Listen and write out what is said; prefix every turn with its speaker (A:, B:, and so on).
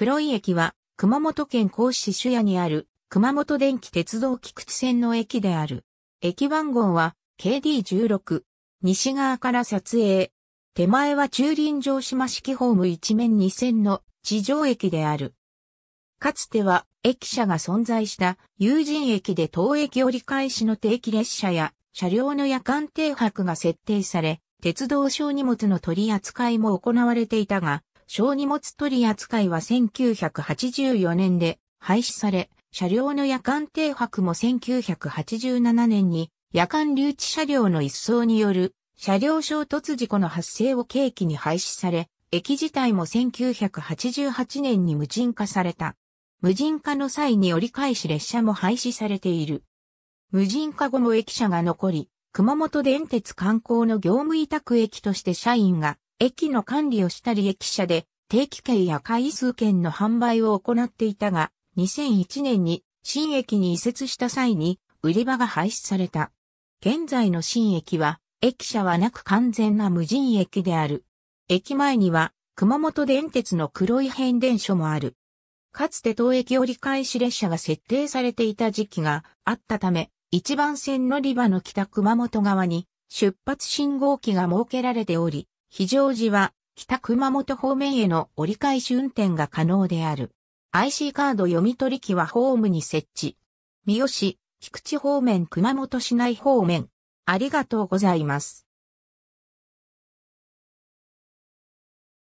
A: 黒井駅は、熊本県甲市主屋にある、熊本電気鉄道菊池線の
B: 駅である。駅番号は、KD16。西側から撮影。手前は駐輪場島式ホーム一面2線の地上駅である。かつては駅舎が存在した友人駅で当駅折り返しの定期列車や車両の夜間停泊が設定され、鉄道小荷物の取り扱いも行われていたが、小荷物取り扱いは1984年で廃止され、車両の夜間停泊も1987年に夜間留置車両の一掃による車両衝突事故の発生を契機に廃止され、駅自体も1988年に無人化された。無人化の際に折り返し列車も廃止されている。無人化後も駅舎が残り、熊本電鉄観光の業務委託駅として社員が駅の管理をしたり駅舎で定期券や回数券の販売を行っていたが、2001年に新駅に移設した際に売り場が廃止された。現在の新駅は、駅舎はなく完全な無人駅である。駅前には、熊本電鉄の黒い変電所もある。かつて当駅折り返し列車が設定されていた時期があったため、一番線乗り場の北熊本側に出発信号機が設けられており、非常時は北熊本方面への折り返し運転が可能である。IC カード読み取り機はホームに設置。三好、菊池方
A: 面熊本市内方面。ありがとうございます。